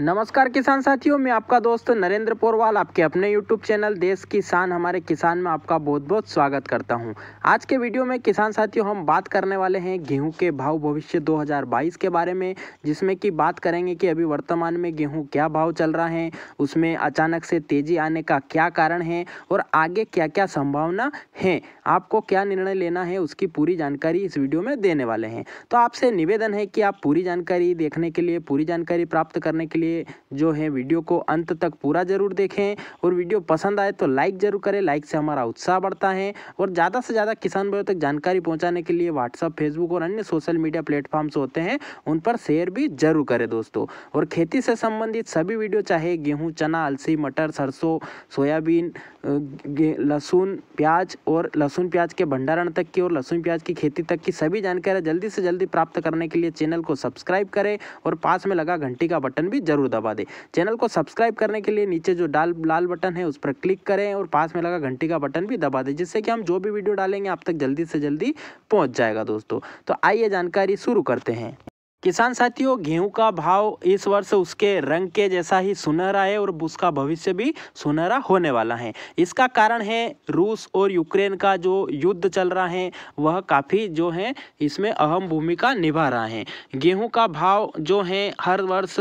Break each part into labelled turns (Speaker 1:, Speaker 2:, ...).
Speaker 1: नमस्कार किसान साथियों मैं आपका दोस्त नरेंद्र पोरवाल आपके अपने यूट्यूब चैनल देश किसान हमारे किसान में आपका बहुत बहुत स्वागत करता हूं आज के वीडियो में किसान साथियों हम बात करने वाले हैं गेहूं के भाव भविष्य 2022 के बारे में जिसमें कि बात करेंगे कि अभी वर्तमान में गेहूं क्या भाव चल रहा है उसमें अचानक से तेज़ी आने का क्या कारण है और आगे क्या क्या संभावना है आपको क्या निर्णय लेना है उसकी पूरी जानकारी इस वीडियो में देने वाले हैं तो आपसे निवेदन है कि आप पूरी जानकारी देखने के लिए पूरी जानकारी प्राप्त करने के लिए लिए जो है वीडियो को अंत तक पूरा ज़रूर देखें और वीडियो पसंद आए तो लाइक ज़रूर करें लाइक से हमारा उत्साह बढ़ता है और ज़्यादा से ज़्यादा किसान भाइयों तक जानकारी पहुँचाने के लिए व्हाट्सअप फेसबुक और अन्य सोशल मीडिया प्लेटफॉर्म्स होते हैं उन पर शेयर भी ज़रूर करें दोस्तों और खेती से संबंधित सभी वीडियो चाहे गेहूँ चना अलसी मटर सरसों सोयाबीन लहसुन प्याज और लहसुन प्याज के भंडारण तक की और लहसुन प्याज की खेती तक की सभी जानकारी जल्दी से जल्दी प्राप्त करने के लिए चैनल को सब्सक्राइब करें और पास में लगा घंटी का बटन भी जरूर जरूर दबा दें चैनल को सब्सक्राइब करने के लिए नीचे जो डाल लाल बटन है उस पर क्लिक करें और पास में लगा घंटी का बटन भी दबा दें जिससे कि हम जो भी वीडियो डालेंगे आप तक जल्दी से जल्दी पहुँच जाएगा दोस्तों तो आइए जानकारी शुरू करते हैं किसान साथियों गेहूं का भाव इस वर्ष उसके रंग के जैसा ही सुनहरा है और उसका भविष्य भी सुनहरा होने वाला है इसका कारण है रूस और यूक्रेन का जो युद्ध चल रहा है वह काफ़ी जो है इसमें अहम भूमिका निभा रहा है गेहूं का भाव जो है हर वर्ष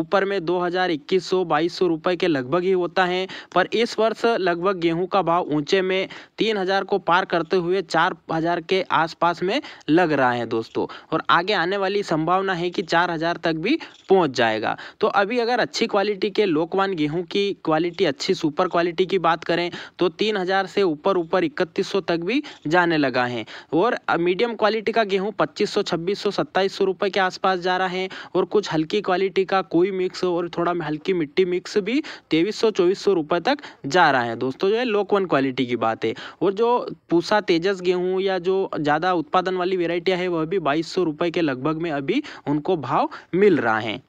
Speaker 1: ऊपर में दो हज़ार इक्कीस सौ बाईस सौ रुपये के लगभग ही होता है पर इस वर्ष लगभग गेहूँ का भाव ऊँचे में तीन हज़ार को पार करते हुए चार हज़ार के आसपास में लग रहा है दोस्तों और आगे आने वाली संभाव संभावना है कि चार हज़ार तक भी पहुंच जाएगा तो अभी अगर अच्छी क्वालिटी के लोकवान गेहूं की क्वालिटी अच्छी सुपर क्वालिटी की बात करें तो तीन हज़ार से ऊपर ऊपर इकतीस सौ तक भी जाने लगा है और मीडियम क्वालिटी का गेहूँ पच्चीस सौ छब्बीस सौ सत्ताईस सौ रुपये के आसपास जा रहा है और कुछ हल्की क्वालिटी का कोई मिक्स और थोड़ा हल्की मिट्टी मिक्स भी तेईस सौ चौबीस सौ रुपये तक जा रहा है दोस्तों जो है लोकवन क्वालिटी की बात है और जो पूसा तेजस गेहूँ या जो ज़्यादा उत्पादन वाली वेराइटियाँ है वह भी बाईस सौ रुपये के लगभग में अभी उनको भाव मिल रहा है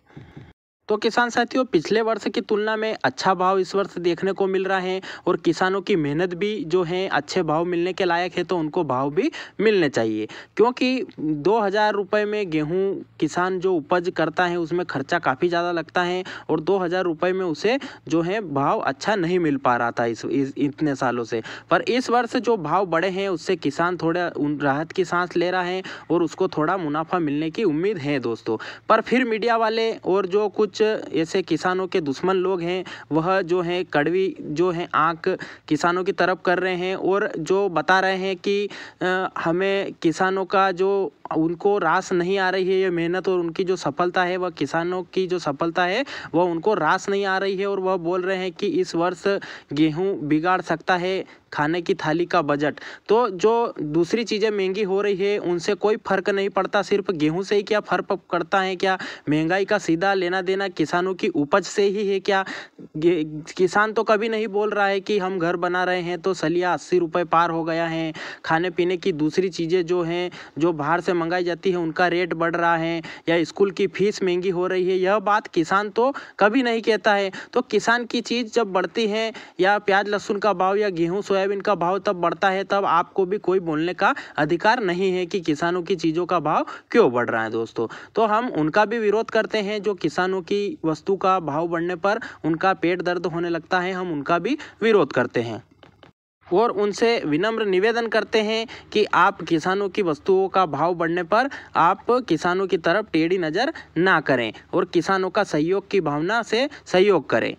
Speaker 1: तो किसान साथियों पिछले वर्ष की तुलना में अच्छा भाव इस वर्ष देखने को मिल रहा है और किसानों की मेहनत भी जो है अच्छे भाव मिलने के लायक है तो उनको भाव भी मिलने चाहिए क्योंकि दो हज़ार रुपये में गेहूँ किसान जो उपज करता है उसमें खर्चा काफ़ी ज़्यादा लगता है और दो हज़ार रुपये में उसे जो है भाव अच्छा नहीं मिल पा रहा था इस, इस इतने सालों से पर इस वर्ष जो भाव बढ़े हैं उससे किसान थोड़ा उन राहत की सांस ले रहा है और उसको थोड़ा मुनाफा मिलने की उम्मीद है दोस्तों पर फिर मीडिया वाले और जो कुछ कुछ ऐसे किसानों के दुश्मन लोग हैं वह जो हैं कड़वी जो हैं आँख किसानों की तरफ कर रहे हैं और जो बता रहे हैं कि हमें किसानों का जो उनको रास नहीं आ रही है ये मेहनत और उनकी जो सफलता है वह किसानों की जो सफलता है वह उनको रास नहीं आ रही है और वह बोल रहे हैं कि इस वर्ष गेहूँ बिगाड़ सकता है खाने की थाली का बजट तो जो दूसरी चीज़ें महंगी हो रही है उनसे कोई फ़र्क नहीं पड़ता सिर्फ गेहूं से ही क्या फ़र्क पड़ता है क्या महंगाई का सीधा लेना देना किसानों की उपज से ही है क्या किसान तो कभी नहीं बोल रहा है कि हम घर बना रहे हैं तो सलिया अस्सी रुपये पार हो गया है खाने पीने की दूसरी चीज़ें जो हैं जो बाहर से मंगाई जाती है उनका रेट बढ़ रहा है या स्कूल की फीस महंगी हो रही है यह बात किसान तो कभी नहीं कहता है तो किसान की चीज़ जब बढ़ती है या प्याज लहसुन का भाव या गेहूँ सोयाबीन का भाव तब बढ़ता है तब आपको भी कोई बोलने का अधिकार नहीं है कि किसानों की चीज़ों का भाव क्यों बढ़ रहा है दोस्तों तो हम उनका भी विरोध करते हैं जो किसानों की वस्तु का भाव बढ़ने पर उनका पेट दर्द होने लगता है हम उनका भी विरोध करते हैं और उनसे विनम्र निवेदन करते हैं कि आप किसानों की वस्तुओं का भाव बढ़ने पर आप किसानों की तरफ टेढ़ी नज़र ना करें और किसानों का सहयोग की भावना से सहयोग करें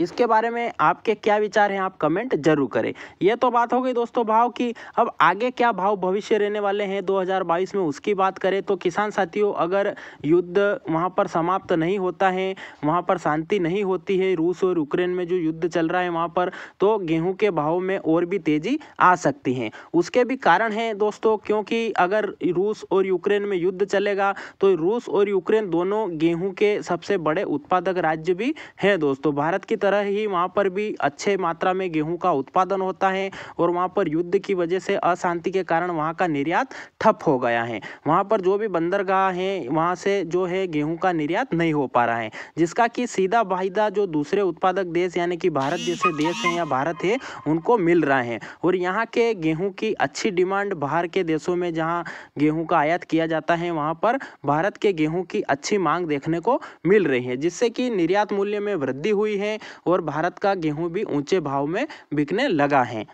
Speaker 1: इसके बारे में आपके क्या विचार हैं आप कमेंट जरूर करें यह तो बात हो गई दोस्तों भाव की अब आगे क्या भाव भविष्य रहने वाले हैं 2022 में उसकी बात करें तो किसान साथियों अगर युद्ध वहाँ पर समाप्त नहीं होता है वहाँ पर शांति नहीं होती है रूस और यूक्रेन में जो युद्ध चल रहा है वहाँ पर तो गेहूँ के भाव में और भी तेज़ी आ सकती है उसके भी कारण है दोस्तों क्योंकि अगर रूस और यूक्रेन में युद्ध चलेगा तो रूस और यूक्रेन दोनों गेहूँ के सबसे बड़े उत्पादक राज्य भी हैं दोस्तों भारत की तरह ही वहाँ पर भी अच्छे मात्रा में गेहूँ का उत्पादन होता है और वहाँ पर युद्ध की वजह से अशांति के कारण वहाँ का निर्यात ठप हो गया है वहाँ पर जो भी बंदरगाह हैं वहाँ से जो है गेहूँ का निर्यात नहीं हो पा रहा है जिसका कि सीधा वाहिदा जो दूसरे उत्पादक देश यानी कि भारत जैसे देश हैं या भारत है उनको मिल रहा है और यहाँ के गेहूँ की अच्छी डिमांड बाहर के देशों में जहाँ गेहूँ का आयात किया जाता है वहाँ पर भारत के गेहूँ की अच्छी मांग देखने को मिल रही है जिससे कि निर्यात मूल्य में वृद्धि हुई है और भारत का गेहूँ भी ऊँचे भाव में बिकने लगा है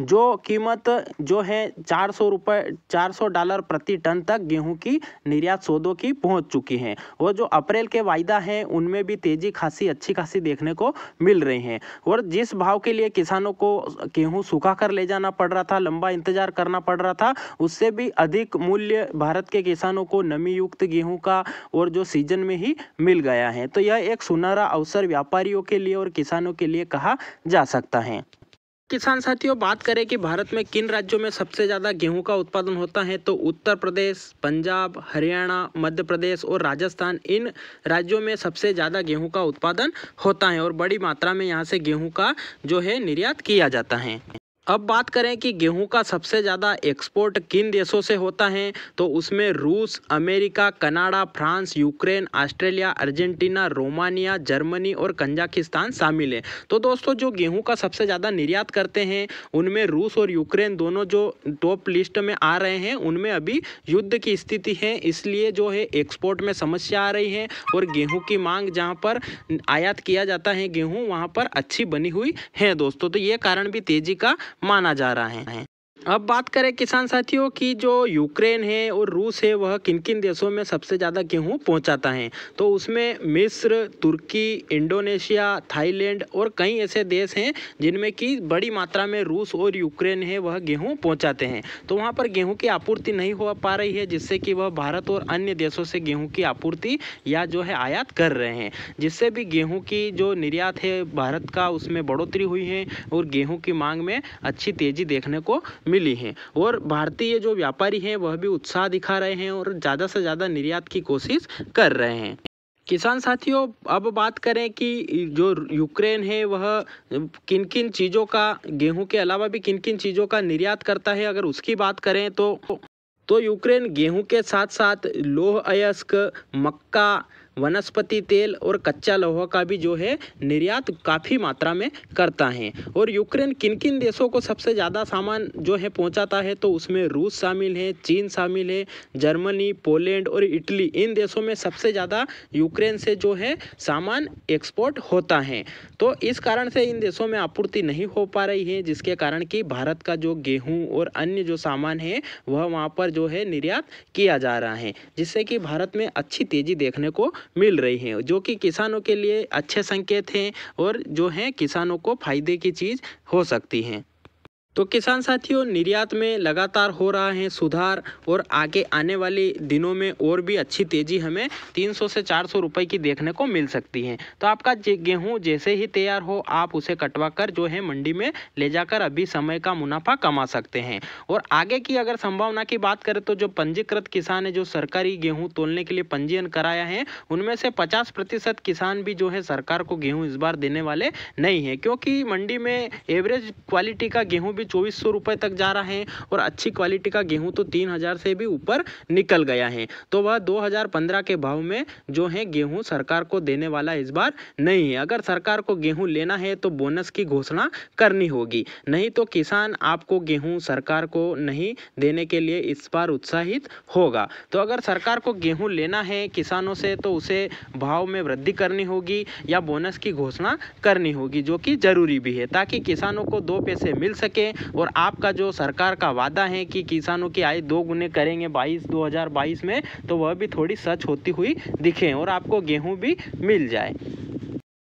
Speaker 1: जो कीमत जो है चार सौ रुपये चार सौ डॉलर प्रति टन तक गेहूं की निर्यात सौदों की पहुंच चुकी हैं और जो अप्रैल के वायदा हैं उनमें भी तेज़ी खासी अच्छी खासी देखने को मिल रही हैं और जिस भाव के लिए किसानों को गेहूं सूखा कर ले जाना पड़ रहा था लंबा इंतजार करना पड़ रहा था उससे भी अधिक मूल्य भारत के किसानों को नमी युक्त गेहूँ का और जो सीजन में ही मिल गया है तो यह एक सुनहरा अवसर व्यापारियों के लिए और किसानों के लिए कहा जा सकता है किसान साथियों बात करें कि भारत में किन राज्यों में सबसे ज़्यादा गेहूं का उत्पादन होता है तो उत्तर प्रदेश पंजाब हरियाणा मध्य प्रदेश और राजस्थान इन राज्यों में सबसे ज़्यादा गेहूं का उत्पादन होता है और बड़ी मात्रा में यहां से गेहूं का जो है निर्यात किया जाता है अब बात करें कि गेहूं का सबसे ज़्यादा एक्सपोर्ट किन देशों से होता है तो उसमें रूस America Canada France Ukraine Australia Argentina Romania Germany और कंजाकिस्तान शामिल है तो दोस्तों जो गेहूं का सबसे ज़्यादा निर्यात करते हैं उनमें रूस और यूक्रेन दोनों जो टॉप लिस्ट में आ रहे हैं उनमें अभी युद्ध की स्थिति है इसलिए जो है एक्सपोर्ट में समस्या आ रही है और गेहूँ की मांग जहाँ पर आयात किया जाता है गेहूँ वहाँ पर अच्छी बनी हुई है दोस्तों तो ये कारण भी तेज़ी का माना जा रहा है अब बात करें किसान साथियों की जो यूक्रेन है और रूस है वह किन किन देशों में सबसे ज़्यादा गेहूँ पहुँचाता है तो उसमें मिस्र तुर्की इंडोनेशिया थाईलैंड और कई ऐसे देश हैं जिनमें कि बड़ी मात्रा में रूस और यूक्रेन है वह गेहूँ पहुँचाते हैं तो वहाँ पर गेहूँ की आपूर्ति नहीं हो पा रही है जिससे कि वह भारत और अन्य देशों से गेहूँ की आपूर्ति या जो है आयात कर रहे हैं जिससे भी गेहूँ की जो निर्यात है भारत का उसमें बढ़ोतरी हुई है और गेहूँ की मांग में अच्छी तेज़ी देखने को मिली हैं और भारतीय जो व्यापारी हैं वह भी उत्साह दिखा रहे हैं और ज़्यादा से ज़्यादा निर्यात की कोशिश कर रहे हैं किसान साथियों अब बात करें कि जो यूक्रेन है वह किन किन चीज़ों का गेहूं के अलावा भी किन किन चीज़ों का निर्यात करता है अगर उसकी बात करें तो तो यूक्रेन गेहूं के साथ साथ लोह अयस्क मक्का वनस्पति तेल और कच्चा लोहा का भी जो है निर्यात काफ़ी मात्रा में करता है और यूक्रेन किन किन देशों को सबसे ज़्यादा सामान जो है पहुँचाता है तो उसमें रूस शामिल है चीन शामिल है जर्मनी पोलैंड और इटली इन देशों में सबसे ज़्यादा यूक्रेन से जो है सामान एक्सपोर्ट होता है तो इस कारण से इन देशों में आपूर्ति नहीं हो पा रही है जिसके कारण कि भारत का जो गेहूँ और अन्य जो सामान है वह वहाँ पर जो है निर्यात किया जा रहा है जिससे कि भारत में अच्छी तेज़ी देखने को मिल रही हैं जो कि किसानों के लिए अच्छे संकेत हैं और जो हैं किसानों को फ़ायदे की चीज़ हो सकती हैं तो किसान साथियों निर्यात में लगातार हो रहा है सुधार और आगे आने वाले दिनों में और भी अच्छी तेज़ी हमें 300 से 400 रुपए की देखने को मिल सकती है तो आपका गेहूं जैसे ही तैयार हो आप उसे कटवा कर जो है मंडी में ले जाकर अभी समय का मुनाफा कमा सकते हैं और आगे की अगर संभावना की बात करें तो जो पंजीकृत किसान है जो सरकारी गेहूँ तोलने के लिए पंजीयन कराया है उनमें से पचास प्रतिशत किसान भी जो है सरकार को गेहूँ इस बार देने वाले नहीं है क्योंकि मंडी में एवरेज क्वालिटी का गेहूँ भी भी चौबीस सौ रुपये तक जा रहा है और अच्छी क्वालिटी का गेहूं तो तीन हज़ार से भी ऊपर निकल गया है तो वह दो हज़ार पंद्रह के भाव में जो है गेहूं सरकार को देने वाला इस बार नहीं है अगर सरकार को गेहूं लेना है तो बोनस की घोषणा करनी होगी नहीं तो किसान आपको गेहूँ सरकार को नहीं देने के लिए इस बार उत्साहित होगा तो अगर सरकार को गेहूँ लेना है किसानों से तो उसे भाव में वृद्धि करनी होगी या बोनस की घोषणा करनी होगी जो कि ज़रूरी भी है ताकि किसानों को दो पैसे मिल सके और आपका जो सरकार का वादा है कि किसानों की आय दो गुने करेंगे बाईस दो हज़ार बाईस में तो वह भी थोड़ी सच होती हुई दिखे और आपको गेहूं भी मिल जाए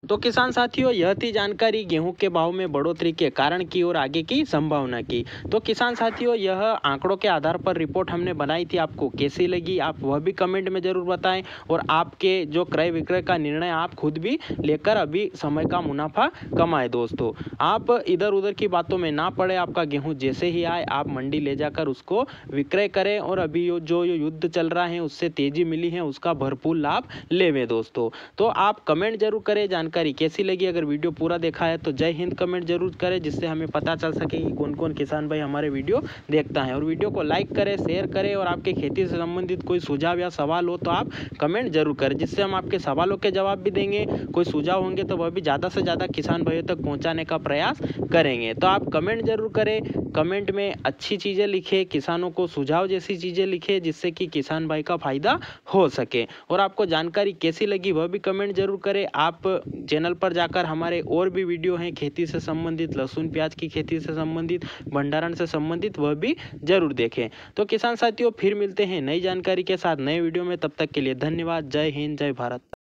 Speaker 1: तो किसान साथियों यह थी जानकारी गेहूं के भाव में बढ़ोतरी के कारण की और आगे की संभावना की तो किसान साथियों यह आंकड़ों के आधार पर रिपोर्ट हमने बनाई थी आपको कैसी लगी आप वह भी कमेंट में ज़रूर बताएं और आपके जो क्रय विक्रय का निर्णय आप खुद भी लेकर अभी समय का मुनाफा कमाए दोस्तों आप इधर उधर की बातों में ना पड़े आपका गेहूँ जैसे ही आए आप मंडी ले जाकर उसको विक्रय करें और अभी जो युद्ध चल रहा है उससे तेज़ी मिली है उसका भरपूर लाभ लेवें दोस्तों तो आप कमेंट जरूर करें जानकारी जानकारी कैसी लगी अगर वीडियो पूरा देखा है तो जय हिंद कमेंट जरूर करें जिससे हमें पता चल सके कि कौन कौन किसान भाई हमारे वीडियो देखता है और वीडियो को लाइक करें शेयर करें और आपके खेती से संबंधित कोई सुझाव या सवाल हो तो आप कमेंट जरूर करें जिससे हम आपके सवालों के जवाब भी देंगे कोई सुझाव होंगे तो वह भी ज़्यादा से ज़्यादा किसान भाइयों तक पहुँचाने का प्रयास करेंगे तो आप कमेंट जरूर करें कमेंट में अच्छी चीज़ें लिखें किसानों को सुझाव जैसी चीज़ें लिखें जिससे कि किसान भाई का फ़ायदा हो सके और आपको जानकारी कैसी लगी वह भी कमेंट जरूर करें आप चैनल पर जाकर हमारे और भी वीडियो हैं खेती से संबंधित लहसुन प्याज की खेती से संबंधित भंडारण से संबंधित वह भी जरूर देखें तो किसान साथियों फिर मिलते हैं नई जानकारी के साथ नए वीडियो में तब तक के लिए धन्यवाद जय हिंद जय भारत